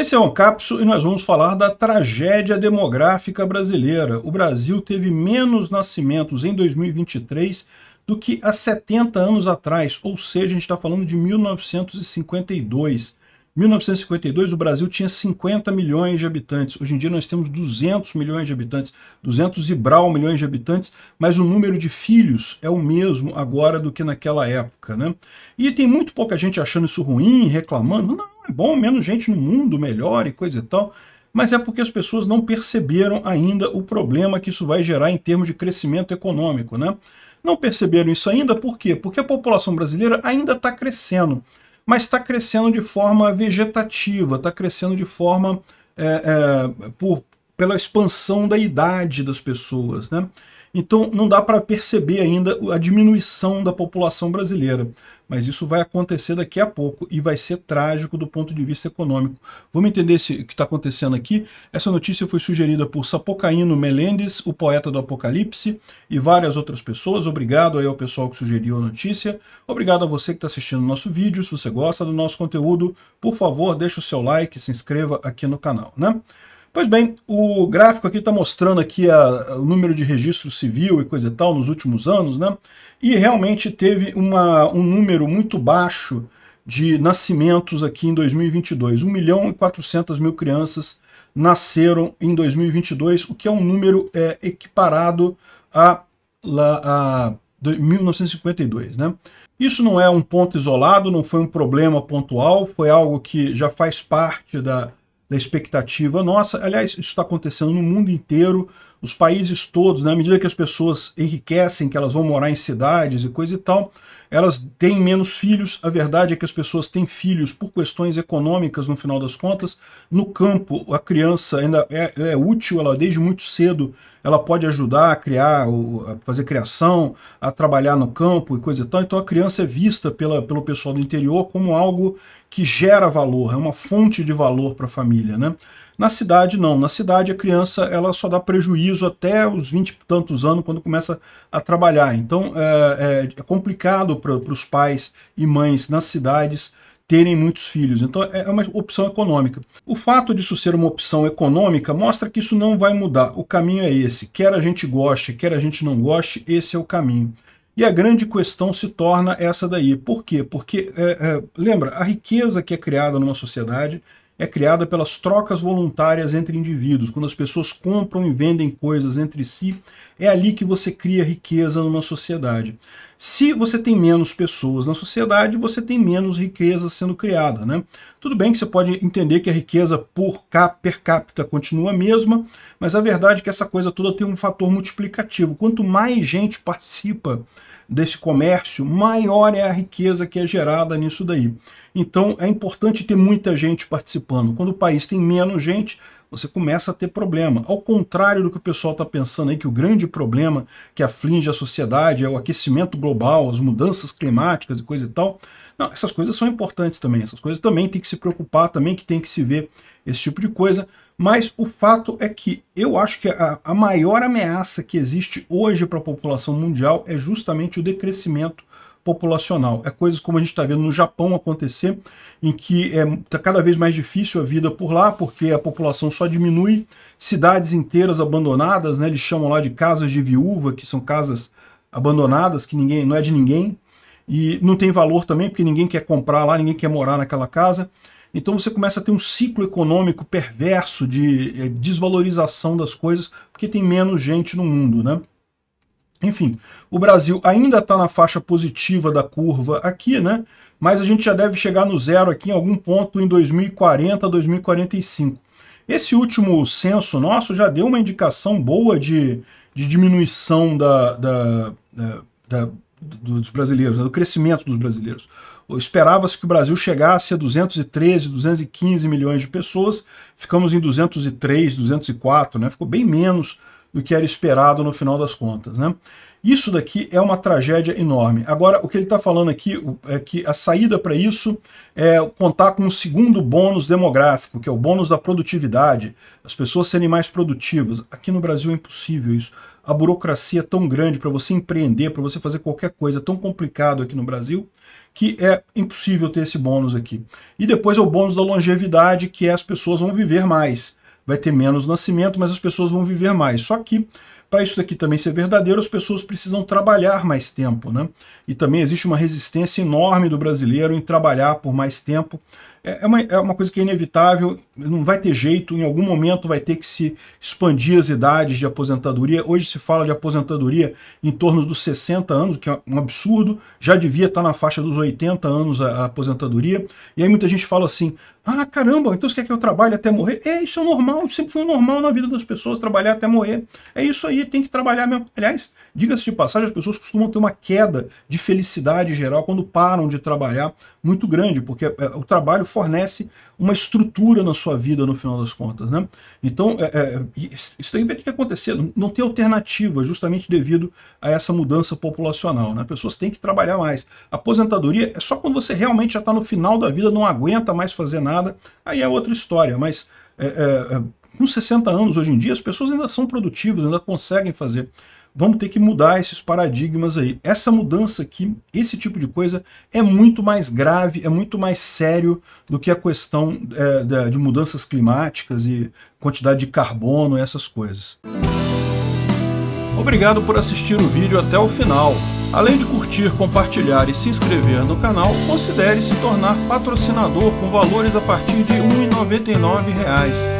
Esse é o Capso e nós vamos falar da tragédia demográfica brasileira. O Brasil teve menos nascimentos em 2023 do que há 70 anos atrás, ou seja, a gente está falando de 1952. 1952, o Brasil tinha 50 milhões de habitantes. Hoje em dia nós temos 200 milhões de habitantes, 200 e brau milhões de habitantes, mas o número de filhos é o mesmo agora do que naquela época. Né? E tem muito pouca gente achando isso ruim, reclamando. Não, é bom, menos gente no mundo, melhor e coisa e tal mas é porque as pessoas não perceberam ainda o problema que isso vai gerar em termos de crescimento econômico. Né? Não perceberam isso ainda, por quê? Porque a população brasileira ainda está crescendo mas está crescendo de forma vegetativa, está crescendo de forma é, é, por, pela expansão da idade das pessoas. Né? Então não dá para perceber ainda a diminuição da população brasileira, mas isso vai acontecer daqui a pouco e vai ser trágico do ponto de vista econômico. Vamos entender o que está acontecendo aqui. Essa notícia foi sugerida por Sapocaíno Melendes, o poeta do Apocalipse, e várias outras pessoas. Obrigado aí ao pessoal que sugeriu a notícia. Obrigado a você que está assistindo o nosso vídeo. Se você gosta do nosso conteúdo, por favor, deixe o seu like, se inscreva aqui no canal. Né? Pois bem, o gráfico aqui está mostrando aqui a, o número de registro civil e coisa e tal nos últimos anos, né? E realmente teve uma, um número muito baixo de nascimentos aqui em 2022. 1 milhão e 400 mil crianças nasceram em 2022, o que é um número é, equiparado a, a, a 1952, né? Isso não é um ponto isolado, não foi um problema pontual, foi algo que já faz parte da, da expectativa nossa. Aliás, isso está acontecendo no mundo inteiro os países todos, na né, medida que as pessoas enriquecem, que elas vão morar em cidades e coisa e tal, elas têm menos filhos. A verdade é que as pessoas têm filhos por questões econômicas, no final das contas. No campo, a criança ainda é, é útil, ela desde muito cedo, ela pode ajudar a criar, a fazer criação, a trabalhar no campo e coisa e tal. Então a criança é vista pela, pelo pessoal do interior como algo que gera valor, é uma fonte de valor para a família, né? Na cidade, não. Na cidade, a criança ela só dá prejuízo até os 20 e tantos anos, quando começa a trabalhar. Então, é, é, é complicado para os pais e mães nas cidades terem muitos filhos. Então, é, é uma opção econômica. O fato disso ser uma opção econômica mostra que isso não vai mudar. O caminho é esse. Quer a gente goste, quer a gente não goste, esse é o caminho. E a grande questão se torna essa daí. Por quê? Porque, é, é lembra, a riqueza que é criada numa sociedade é criada pelas trocas voluntárias entre indivíduos, quando as pessoas compram e vendem coisas entre si, é ali que você cria riqueza numa sociedade. Se você tem menos pessoas na sociedade, você tem menos riqueza sendo criada. Né? Tudo bem que você pode entender que a riqueza por cap, per capita continua a mesma, mas a verdade é que essa coisa toda tem um fator multiplicativo. Quanto mais gente participa desse comércio, maior é a riqueza que é gerada nisso daí. Então é importante ter muita gente participando. Quando o país tem menos gente, você começa a ter problema. Ao contrário do que o pessoal está pensando aí, que o grande problema que aflige a sociedade é o aquecimento global, as mudanças climáticas e coisa e tal. Não, essas coisas são importantes também. Essas coisas também tem que se preocupar, também que tem que se ver esse tipo de coisa. Mas o fato é que eu acho que a, a maior ameaça que existe hoje para a população mundial é justamente o decrescimento populacional. É coisas como a gente está vendo no Japão acontecer, em que está é, tá cada vez mais difícil a vida por lá, porque a população só diminui, cidades inteiras abandonadas, né, eles chamam lá de casas de viúva, que são casas abandonadas, que ninguém não é de ninguém, e não tem valor também, porque ninguém quer comprar lá, ninguém quer morar naquela casa. Então você começa a ter um ciclo econômico perverso de eh, desvalorização das coisas, porque tem menos gente no mundo, né? Enfim, o Brasil ainda está na faixa positiva da curva aqui, né? Mas a gente já deve chegar no zero aqui em algum ponto em 2040, 2045. Esse último censo nosso já deu uma indicação boa de, de diminuição da, da, da, da dos brasileiros, né, do crescimento dos brasileiros. Esperava-se que o Brasil chegasse a 213, 215 milhões de pessoas, ficamos em 203, 204, né? ficou bem menos do que era esperado no final das contas. Né? Isso daqui é uma tragédia enorme. Agora, o que ele está falando aqui é que a saída para isso é contar com um segundo bônus demográfico, que é o bônus da produtividade, as pessoas serem mais produtivas. Aqui no Brasil é impossível isso a burocracia tão grande para você empreender, para você fazer qualquer coisa tão complicado aqui no Brasil, que é impossível ter esse bônus aqui. E depois é o bônus da longevidade, que é as pessoas vão viver mais. Vai ter menos nascimento, mas as pessoas vão viver mais. Só que para isso daqui também ser verdadeiro, as pessoas precisam trabalhar mais tempo, né? E também existe uma resistência enorme do brasileiro em trabalhar por mais tempo. É, é uma, é uma coisa que é inevitável, não vai ter jeito, em algum momento vai ter que se expandir as idades de aposentadoria. Hoje se fala de aposentadoria em torno dos 60 anos, que é um absurdo, já devia estar na faixa dos 80 anos a, a aposentadoria. E aí muita gente fala assim: ah, caramba, então você quer que eu trabalhe até morrer? É, isso é normal, sempre foi normal na vida das pessoas, trabalhar até morrer. É isso aí, tem que trabalhar mesmo. Aliás, diga-se de passagem, as pessoas costumam ter uma queda de felicidade geral quando param de trabalhar muito grande, porque é, o trabalho fornece uma estrutura na sua vida no final das contas. Né? Então, é, é, isso tem que acontecer, não tem alternativa, justamente devido a essa mudança populacional. Né? Pessoas têm que trabalhar mais. aposentadoria é só quando você realmente já está no final da vida, não aguenta mais fazer nada, aí é outra história, mas. É, é, é com 60 anos hoje em dia, as pessoas ainda são produtivas, ainda conseguem fazer. Vamos ter que mudar esses paradigmas aí. Essa mudança aqui, esse tipo de coisa, é muito mais grave, é muito mais sério do que a questão é, de mudanças climáticas e quantidade de carbono, essas coisas. Obrigado por assistir o vídeo até o final. Além de curtir, compartilhar e se inscrever no canal, considere se tornar patrocinador com valores a partir de R$ 1,99